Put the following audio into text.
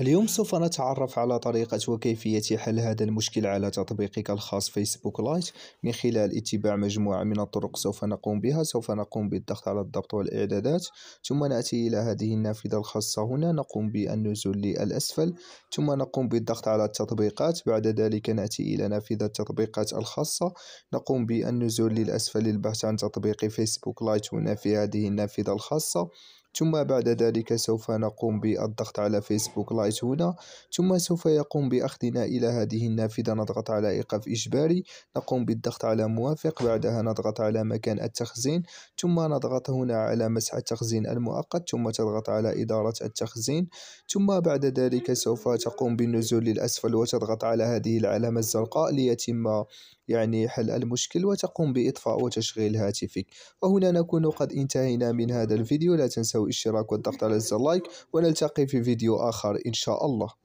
اليوم سوف نتعرف على طريقة وكيفية حل هذا المشكل على تطبيقك الخاص فيسبوك لايت من خلال اتباع مجموعة من الطرق سوف نقوم بها سوف نقوم بالضغط على الضبط والإعدادات ثم نأتي إلى هذه النافذة الخاصة هنا نقوم بالنزول للأسفل ثم نقوم بالضغط على التطبيقات بعد ذلك نأتي إلى نافذة التطبيقات الخاصة نقوم بالنزول للأسفل للبحث عن تطبيق فيسبوك لايت هنا في هذه النافذة الخاصة ثم بعد ذلك سوف نقوم بالضغط على فيسبوك لايت هنا ثم سوف يقوم بأخذنا إلى هذه النافذة نضغط على إيقاف إجباري نقوم بالضغط على موافق بعدها نضغط على مكان التخزين ثم نضغط هنا على مسح التخزين المؤقت ثم تضغط على إدارة التخزين ثم بعد ذلك سوف تقوم بالنزول للأسفل وتضغط على هذه العلامة الزرقاء ليتم يعني حل المشكل وتقوم بإطفاء وتشغيل هاتفك وهنا نكون قد انتهينا من هذا الفيديو لا تنسوا الاشتراك والضغط على زر لايك ونلتقي في فيديو آخر إن شاء الله